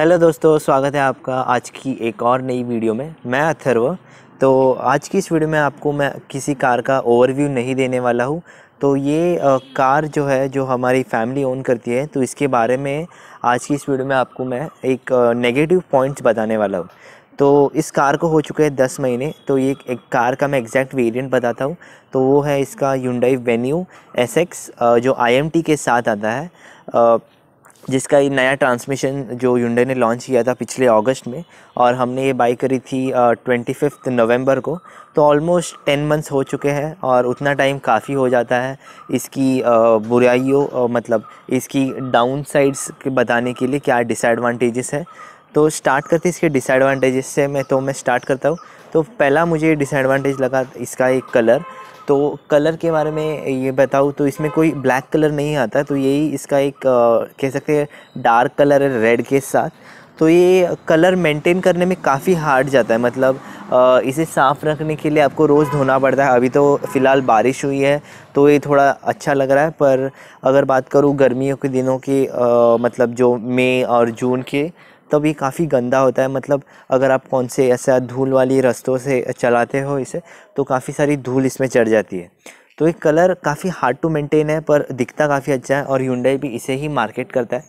hello दोस्तों स्वागत है आपका आज की एक और नई वीडियो में मैं अथर्व तो आज की इस वीडियो में आपको मैं किसी कार का ओवरव्यू नहीं देने वाला हूँ तो ये आ, कार जो है जो हमारी फैमिली ओन करती है तो इसके बारे में आज की इस वीडियो में आपको मैं एक नेगेटिव पॉइंट्स बताने वाला हूँ तो इस कार को हो चुके हैं दस महीने तो ये एक कार का मैं एग्जैक्ट वेरिएंट बताता हूँ तो वो है इसका यूंडाई वेन्यू एस जो आई के साथ आता है आ, जिसका ये नया ट्रांसमिशन जो युंडे ने लॉन्च किया था पिछले अगस्त में और हमने ये बाई करी थी ट्वेंटी फिफ्थ नवम्बर को तो ऑलमोस्ट टेन मंथ्स हो चुके हैं और उतना टाइम काफ़ी हो जाता है इसकी बुराइयों मतलब इसकी डाउन साइड्स बताने के लिए क्या डिसएडवांटेजेस है तो स्टार्ट करते इसके डिसएडवांटेजेस से मैं तो मैं स्टार्ट करता हूँ तो पहला मुझे डिसएडवांटेज लगा इसका एक कलर तो कलर के बारे में ये बताऊँ तो इसमें कोई ब्लैक कलर नहीं आता तो यही इसका एक कह सकते हैं डार्क कलर है रेड के साथ तो ये कलर मेंटेन करने में काफ़ी हार्ड जाता है मतलब इसे साफ़ रखने के लिए आपको रोज़ धोना पड़ता है अभी तो फ़िलहाल बारिश हुई है तो ये थोड़ा अच्छा लग रहा है पर अगर बात करूँ गर्मियों के दिनों की मतलब जो मई और जून के तब ये काफ़ी गंदा होता है मतलब अगर आप कौन से ऐसा धूल वाली रस्तों से चलाते हो इसे तो काफ़ी सारी धूल इसमें चढ़ जाती है तो ये कलर काफ़ी हार्ड टू मेंटेन है पर दिखता काफ़ी अच्छा है और यूंडाई भी इसे ही मार्केट करता है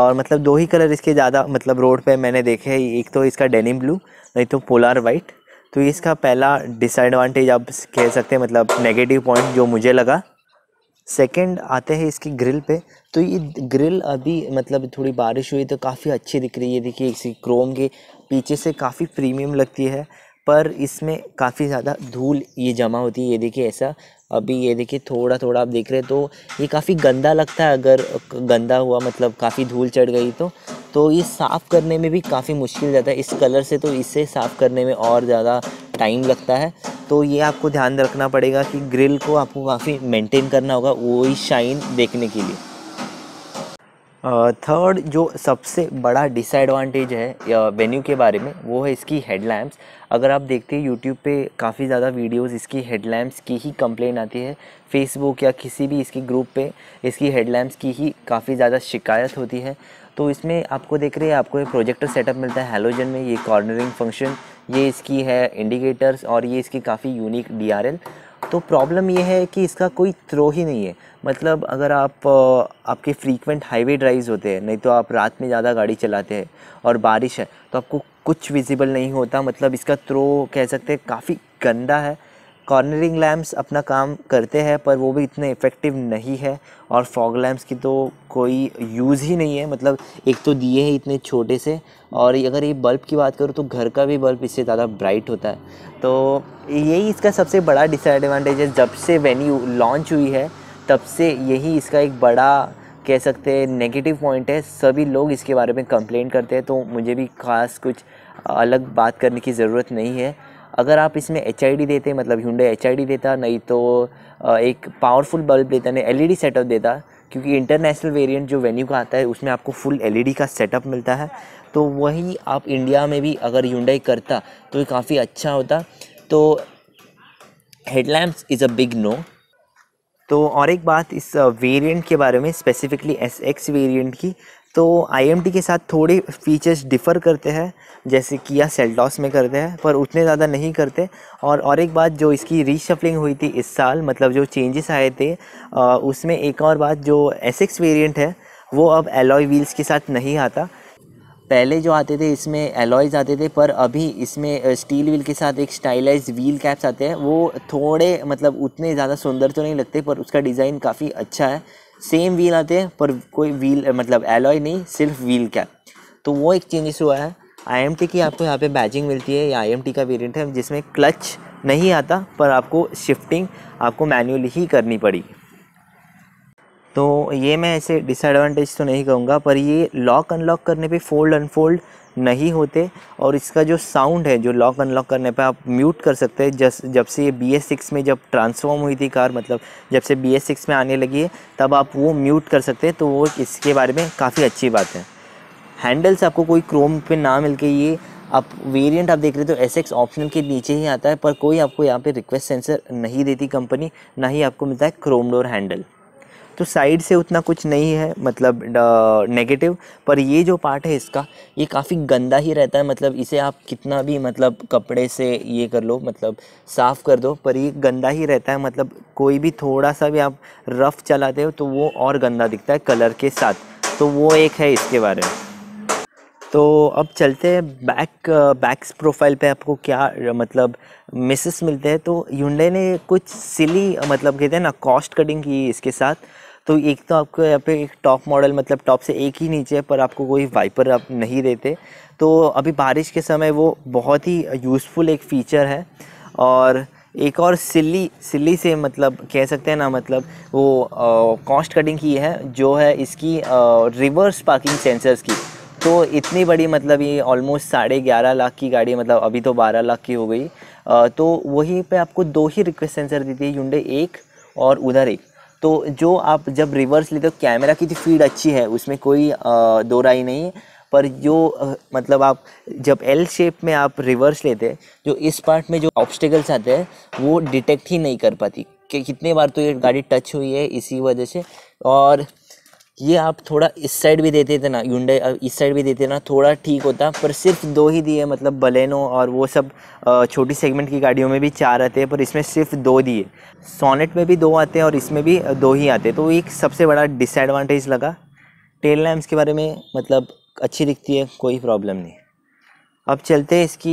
और मतलब दो ही कलर इसके ज़्यादा मतलब रोड पे मैंने देखे एक तो इसका डेनिम ब्लू नहीं तो पोलार वाइट तो इसका पहला डिसएडवांटेज आप कह सकते हैं मतलब नेगेटिव पॉइंट जो मुझे लगा सेकंड आते हैं इसकी ग्रिल पे तो ये ग्रिल अभी मतलब थोड़ी बारिश हुई तो काफ़ी अच्छी दिख रही है देखिए इसी क्रोम के पीछे से काफ़ी प्रीमियम लगती है पर इसमें काफ़ी ज़्यादा धूल ये जमा होती है ये देखिए ऐसा अभी ये देखिए थोड़ा थोड़ा आप देख रहे हैं तो ये काफ़ी गंदा लगता है अगर गंदा हुआ मतलब काफ़ी धूल चढ़ गई तो तो ये साफ़ करने में भी काफ़ी मुश्किल जाता है इस कलर से तो इसे साफ़ करने में और ज़्यादा टाइम लगता है तो ये आपको ध्यान रखना पड़ेगा कि ग्रिल को आपको काफ़ी मेंटेन करना होगा वही शाइन देखने के लिए थर्ड uh, जो सबसे बड़ा डिसएडवांटेज है वेन्यू के बारे में वो है इसकी हेडलैम्प्स अगर आप देखते हैं यूट्यूब पे काफ़ी ज़्यादा वीडियोस इसकी हेडलैम्प्स की ही कंप्लेन आती है फेसबुक या किसी भी इसकी ग्रुप पे इसकी हेडलैम्प्स की ही काफ़ी ज़्यादा शिकायत होती है तो इसमें आपको देख रहे हैं आपको एक प्रोजेक्टर सेटअप मिलता है हेलोजन में ये कॉर्नरिंग फंक्शन ये इसकी है इंडिकेटर्स और ये इसकी काफ़ी यूनिक डी तो प्रॉब्लम ये है कि इसका कोई थ्रो ही नहीं है मतलब अगर आप आपके फ्रीक्वेंट हाईवे ड्राइव्स होते हैं नहीं तो आप रात में ज़्यादा गाड़ी चलाते हैं और बारिश है तो आपको कुछ विजिबल नहीं होता मतलब इसका थ्रो कह सकते हैं काफ़ी गंदा है कॉर्नरिंग लैम्प्स अपना काम करते हैं पर वो भी इतने इफ़ेक्टिव नहीं है और फॉग लैम्प्स की तो कोई यूज़ ही नहीं है मतलब एक तो दिए हैं इतने छोटे से और अगर ये बल्ब की बात करूँ तो घर का भी बल्ब इससे ज़्यादा ब्राइट होता है तो यही इसका सबसे बड़ा डिसएडवांटेज है जब से वेन्यू लॉन्च हुई है तब से यही इसका एक बड़ा कह सकते हैं नेगेटिव पॉइंट है सभी लोग इसके बारे में कंप्लेंट करते हैं तो मुझे भी खास कुछ अलग बात करने की ज़रूरत नहीं है अगर आप इसमें एच देते मतलब ह्यूडे एच देता नहीं तो एक पावरफुल बल्ब देता नहीं एल सेटअप e देता क्योंकि इंटरनेशनल वेरिएंट जो वेन्यू का आता है उसमें आपको फुल एलईडी e का सेटअप मिलता है तो वही आप इंडिया में भी अगर यूडाई करता तो काफ़ी अच्छा होता तो headlamps is a big no तो और एक बात इस वेरिएंट के बारे में स्पेसिफिकली एस एक्स वेरियंट की तो आई के साथ थोड़े फीचर्स डिफ़र करते हैं जैसे किया सेल्टॉस में करते हैं पर उतने ज़्यादा नहीं करते और और एक बात जो इसकी रीशफलिंग हुई थी इस साल मतलब जो चेंजेस आए थे आ, उसमें एक और बात जो एस वेरिएंट है वो अब एलॉय व्हील्स के साथ नहीं आता पहले जो आते थे इसमें एलॉयज आते थे पर अभी इसमें स्टील व्हील के साथ एक स्टाइलाइज व्हील कैप्स आते हैं वो थोड़े मतलब उतने ज़्यादा सुंदर तो नहीं लगते पर उसका डिज़ाइन काफ़ी अच्छा है सेम व्हील आते हैं पर कोई व्हील मतलब एलॉय नहीं सिर्फ व्हील क्या तो वो एक चेंजेस हुआ है आई की आपको यहाँ पे बैजिंग मिलती है या आई का वेरिएंट है जिसमें क्लच नहीं आता पर आपको शिफ्टिंग आपको मैन्युअली ही करनी पड़ेगी तो ये मैं ऐसे डिसएडवांटेज तो नहीं कहूँगा पर ये लॉक अनलॉक करने पे फोल्ड अनफोल्ड नहीं होते और इसका जो साउंड है जो लॉक अनलॉक करने पे आप म्यूट कर सकते हैं जस जब से ये बी एस सिक्स में जब ट्रांसफॉर्म हुई थी कार मतलब जब से बी एस सिक्स में आने लगी है तब आप वो म्यूट कर सकते हैं तो वो इसके बारे में काफ़ी अच्छी बात है हैंडल्स आपको कोई क्रोम पे ना मिल के ये आप वेरिएंट आप देख रहे हो तो एस एक्स ऑप्शनल के नीचे ही आता है पर कोई आपको यहाँ पे रिक्वेस्ट सेंसर नहीं देती कंपनी ना ही आपको मिलता है क्रोम डोर हैंडल तो साइड से उतना कुछ नहीं है मतलब नेगेटिव पर ये जो पार्ट है इसका ये काफ़ी गंदा ही रहता है मतलब इसे आप कितना भी मतलब कपड़े से ये कर लो मतलब साफ़ कर दो पर ये गंदा ही रहता है मतलब कोई भी थोड़ा सा भी आप रफ़ चलाते हो तो वो और गंदा दिखता है कलर के साथ तो वो एक है इसके बारे में तो अब चलते हैं बैक बैक्स प्रोफाइल पे आपको क्या मतलब मिसेस मिलते हैं तो यूंडे ने कुछ सिली मतलब कहते हैं ना कॉस्ट कटिंग की इसके साथ तो एक तो आपको यहाँ पे एक टॉप मॉडल मतलब टॉप से एक ही नीचे है पर आपको कोई वाइपर आप नहीं देते तो अभी बारिश के समय वो बहुत ही यूज़फुल एक फ़ीचर है और एक और सिल्ली सिल्ली से मतलब कह सकते हैं ना मतलब वो कॉस्ट कटिंग की है जो है इसकी आ, रिवर्स पार्किंग सेंसर्स की तो इतनी बड़ी मतलब ये ऑलमोस्ट साढ़े ग्यारह लाख की गाड़ी मतलब अभी तो बारह लाख की हो गई आ, तो वहीं पे आपको दो ही रिक्वेस्ट सेंसर देती है युंडे एक और उधर एक तो जो आप जब रिवर्स लेते हो कैमरा की फीड अच्छी है उसमें कोई दो राय नहीं है पर जो मतलब आप जब एल शेप में आप रिवर्स लेते हैं जो इस पार्ट में जो ऑब्स्टिकल्स आते हैं वो डिटेक्ट ही नहीं कर पाती कि कितने बार तो ये गाड़ी टच हुई है इसी वजह से और ये आप थोड़ा इस साइड भी देते थे ना यूंडे इस साइड भी देते ना थोड़ा ठीक होता पर सिर्फ दो ही दिए मतलब बलेनो और वो सब छोटी सेगमेंट की गाड़ियों में भी चार आते हैं पर इसमें सिर्फ दो दिए सोनेट में भी दो आते हैं और इसमें भी दो ही आते हैं तो एक सबसे बड़ा डिसएडवांटेज लगा टेल लैम्प्स के बारे में मतलब अच्छी दिखती है कोई प्रॉब्लम नहीं अब चलते हैं इसकी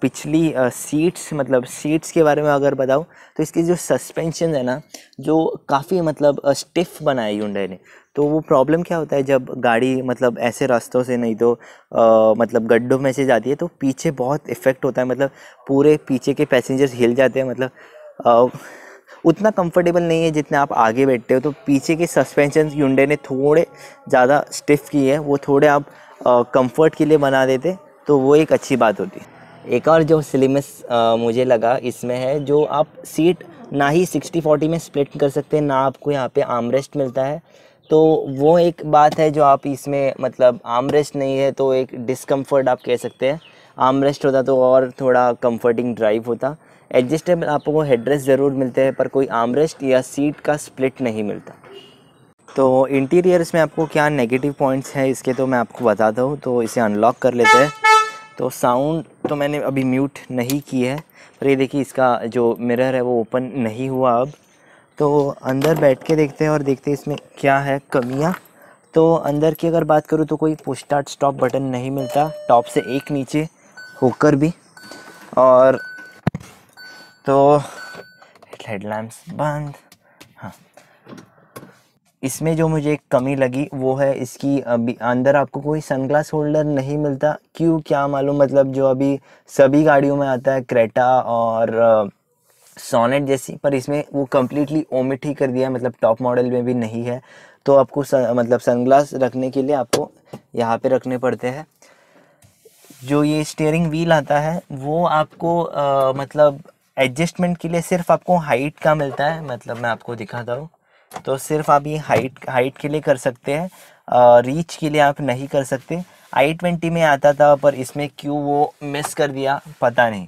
पिछली सीट्स मतलब सीट्स के बारे में अगर बताऊँ तो इसकी जो सस्पेंशन है ना जो काफ़ी मतलब स्टिफ बनाई यूंडे ने तो वो प्रॉब्लम क्या होता है जब गाड़ी मतलब ऐसे रास्तों से नहीं तो आ, मतलब गड्ढों में से जाती है तो पीछे बहुत इफ़ेक्ट होता है मतलब पूरे पीछे के पैसेंजर्स हिल जाते हैं मतलब आ, उतना कंफर्टेबल नहीं है जितने आप आगे बैठते हो तो पीछे के सस्पेंशन यूंडे ने थोड़े ज़्यादा स्टिफ किए हैं वो थोड़े आप कंफर्ट के लिए बना देते तो वो एक अच्छी बात होती एक और जो सिलेबस मुझे लगा इसमें है जो आप सीट ना ही सिक्सटी फोर्टी में स्प्लिट कर सकते हैं ना आपको यहाँ पे रेस्ट मिलता है तो वो एक बात है जो आप इसमें मतलब रेस्ट नहीं है तो एक डिस्कम्फर्ट आप कह सकते हैं रेस्ट होता तो और थोड़ा कंफर्टिंग ड्राइव होता एडजस्टेबल आपको हेडरेस ज़रूर मिलते हैं पर कोई रेस्ट या सीट का स्प्लिट नहीं मिलता तो इंटीरियर्स में आपको क्या नेगेटिव पॉइंट्स हैं इसके तो मैं आपको बताता हूँ तो इसे अनलॉक कर लेते हैं तो साउंड तो मैंने अभी म्यूट नहीं की है पर ये देखिए इसका जो मिरर है वो ओपन नहीं हुआ अब तो अंदर बैठ के देखते हैं और देखते हैं इसमें क्या है कमियाँ तो अंदर की अगर बात करूँ तो कोई पुश स्टार्ट स्टॉप बटन नहीं मिलता टॉप से एक नीचे होकर भी और तो हेडलाइट्स बंद हाँ इसमें जो मुझे एक कमी लगी वो है इसकी अभी अंदर आपको कोई सनग्लास होल्डर नहीं मिलता क्यों क्या मालूम मतलब जो अभी सभी गाड़ियों में आता है क्रेटा और सोनेट जैसी पर इसमें वो कम्प्लीटली ओमिट ही कर दिया है मतलब टॉप मॉडल में भी नहीं है तो आपको सन, मतलब सनग्लास रखने के लिए आपको यहाँ पे रखने पड़ते हैं जो ये स्टेयरिंग व्हील आता है वो आपको आ, मतलब एडजस्टमेंट के लिए सिर्फ आपको हाइट का मिलता है मतलब मैं आपको दिखाता हूँ तो सिर्फ आप ये हाइट हाइट के लिए कर सकते हैं रीच के लिए आप नहीं कर सकते आई ट्वेंटी में आता था पर इसमें क्यों वो मिस कर दिया पता नहीं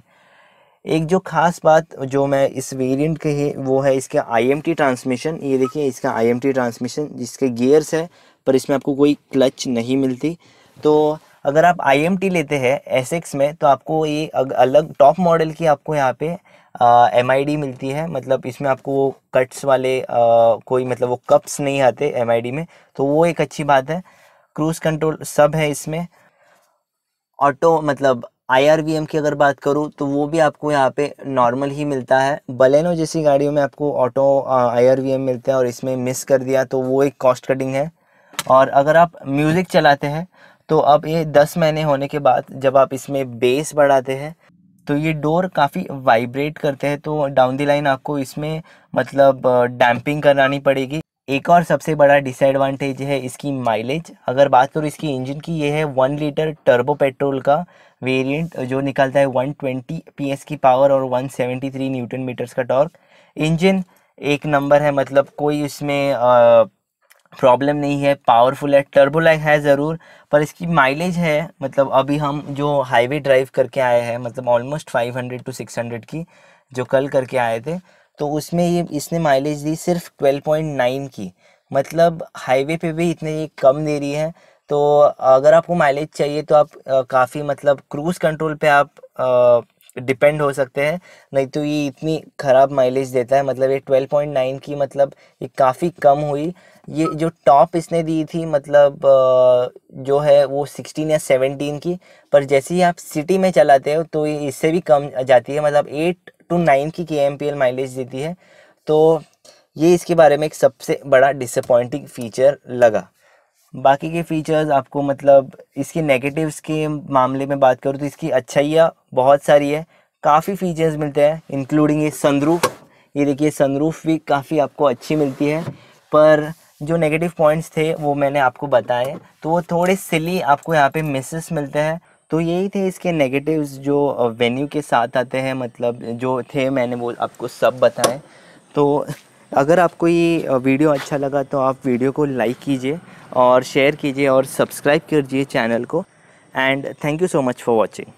एक जो खास बात जो मैं इस वेरिएंट के है वो है इसका आईएमटी ट्रांसमिशन ये देखिए इसका आईएमटी ट्रांसमिशन जिसके गियर्स है पर इसमें आपको कोई क्लच नहीं मिलती तो अगर आप आईएमटी लेते हैं एसएक्स में तो आपको ये अलग टॉप मॉडल की आपको यहाँ पे एम मिलती है मतलब इसमें आपको वो कट्स वाले आ, कोई मतलब वो कप्स नहीं आते एम में तो वो एक अच्छी बात है क्रूज़ कंट्रोल सब है इसमें ऑटो मतलब आई की अगर बात करूँ तो वो भी आपको यहाँ पे नॉर्मल ही मिलता है बलेनो जैसी गाड़ियों में आपको ऑटो आई मिलते हैं और इसमें मिस कर दिया तो वो एक कॉस्ट कटिंग है और अगर आप म्यूज़िक चलाते हैं तो अब ये दस महीने होने के बाद जब आप इसमें बेस बढ़ाते हैं तो ये डोर काफ़ी वाइब्रेट करते हैं तो डाउन द लाइन आपको इसमें मतलब डैम्पिंग करानी पड़ेगी एक और सबसे बड़ा डिसएडवांटेज है इसकी माइलेज अगर बात करूँ इसकी इंजन की ये है वन लीटर टर्बो पेट्रोल का वेरिएंट जो निकलता है 120 ट्वेंटी की पावर और 173 न्यूटन मीटर्स का टॉर्क इंजन एक नंबर है मतलब कोई इसमें प्रॉब्लम नहीं है पावरफुल है टर्बो है ज़रूर पर इसकी माइलेज है मतलब अभी हम जो हाईवे ड्राइव करके आए हैं मतलब ऑलमोस्ट 500 टू 600 की जो कल करके आए थे तो उसमें ये इसने माइलेज दी सिर्फ 12.9 की मतलब हाईवे पे भी इतने ये कम दे रही है तो अगर आपको माइलेज चाहिए तो आप काफ़ी मतलब क्रूज़ कंट्रोल पर आप आ, डिपेंड हो सकते हैं नहीं तो ये इतनी ख़राब माइलेज देता है मतलब ये ट्वेल्व पॉइंट नाइन की मतलब ये काफ़ी कम हुई ये जो टॉप इसने दी थी मतलब जो है वो सिक्सटीन या सेवनटीन की पर जैसे ही आप सिटी में चलाते हो तो ये इससे भी कम जाती है मतलब एट टू नाइन की के एम पी एल माइलेज देती है तो ये इसके बारे में एक सबसे बड़ा डिसअपॉइंटिंग फीचर लगा बाकी के फीचर्स आपको मतलब इसके नेगेटिव्स के मामले में बात करूँ तो इसकी अच्छाइयाँ बहुत सारी है काफ़ी फीचर्स मिलते हैं इंक्लूडिंग ये सनरूफ ये देखिए सनरूफ भी काफ़ी आपको अच्छी मिलती है पर जो नेगेटिव पॉइंट्स थे वो मैंने आपको बताए तो वो थोड़े सिली आपको यहाँ पे मिसेस मिलते हैं तो यही थे इसके नेगेटिव्स जो वेन्यू uh, के साथ आते हैं मतलब जो थे मैंने वो आपको सब बताएं तो अगर आपको ये वीडियो अच्छा लगा तो आप वीडियो को लाइक कीजिए और शेयर कीजिए और सब्सक्राइब कीजिए चैनल को and thank you so much for watching